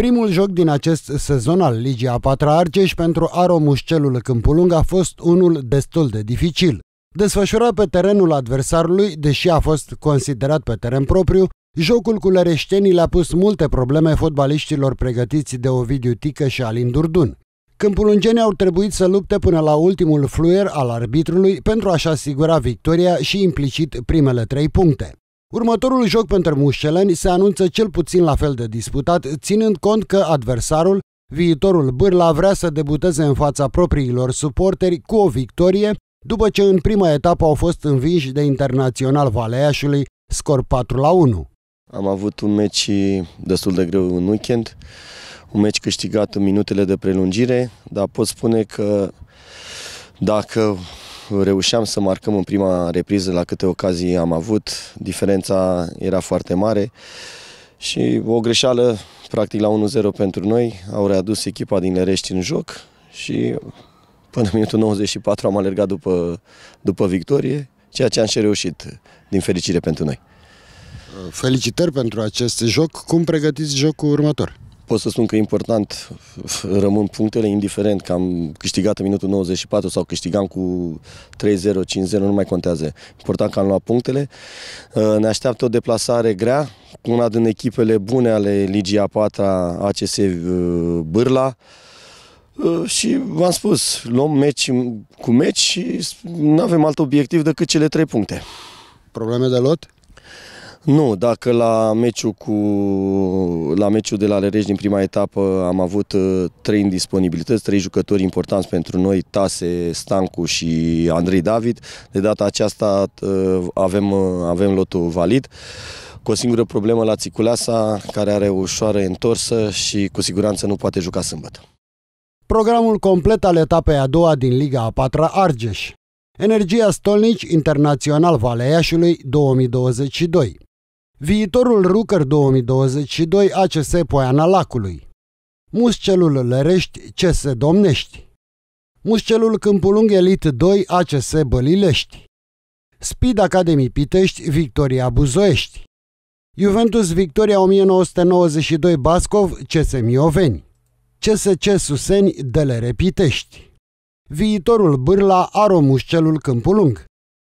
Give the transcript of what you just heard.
Primul joc din acest sezon al Ligii a patra Argeș pentru Aro Mușcelul Câmpulung a fost unul destul de dificil. Desfășurat pe terenul adversarului, deși a fost considerat pe teren propriu, jocul cu lăreștenii le-a pus multe probleme fotbaliștilor pregătiți de Ovidiu Tică și Alin Durdun. Câmpulungenii au trebuit să lupte până la ultimul fluier al arbitrului pentru a-și asigura victoria și implicit primele trei puncte. Următorul joc pentru mușceleni se anunță cel puțin la fel de disputat, ținând cont că adversarul, viitorul Bârla, vrea să debuteze în fața propriilor suporteri cu o victorie, după ce în prima etapă au fost învinși de Internațional Valeașului, scor 4 la 1. Am avut un meci destul de greu în weekend, un meci câștigat în minutele de prelungire, dar pot spune că dacă reușeam să marcăm în prima repriză la câte ocazii am avut, diferența era foarte mare și o greșeală practic la 1-0 pentru noi, au readus echipa din Lerești în joc și până în minutul 94 am alergat după, după victorie, ceea ce am și reușit, din fericire pentru noi. Felicitări pentru acest joc. Cum pregătiți jocul următor? pot să spun că important rămân punctele, indiferent că am câștigat în minutul 94 sau câștigam cu 3-0, 5-0, nu mai contează. Important că am luat punctele. Uh, ne așteaptă o deplasare grea una din echipele bune ale Ligii a 4 ACS uh, Bârla. Uh, și v-am spus, luăm meci cu meci și nu avem alt obiectiv decât cele trei puncte. Probleme de lot? Nu, dacă la meciul cu la meciul de la Lerești din prima etapă am avut uh, trei indisponibilități, trei jucători importanți pentru noi, Tase, Stancu și Andrei David. De data aceasta uh, avem, uh, avem lotul valid cu o singură problemă la Țiculeasa, care are o ușoară întorsă și cu siguranță nu poate juca sâmbătă. Programul complet al etapei a doua din Liga a patra Argeș. Energia Stolnici Internațional Valeiașului 2022 Viitorul Rucăr 2022 ACS Poiana Lacului Muscelul Lărești CS Domnești Muscelul Câmpulung Elite 2 ACS Bălilești Speed Academy Pitești Victoria Buzoești Juventus Victoria 1992 Bascov CS Mioveni CSC Suseni Delere Pitești Viitorul Bârla Aromuscelul Câmpulung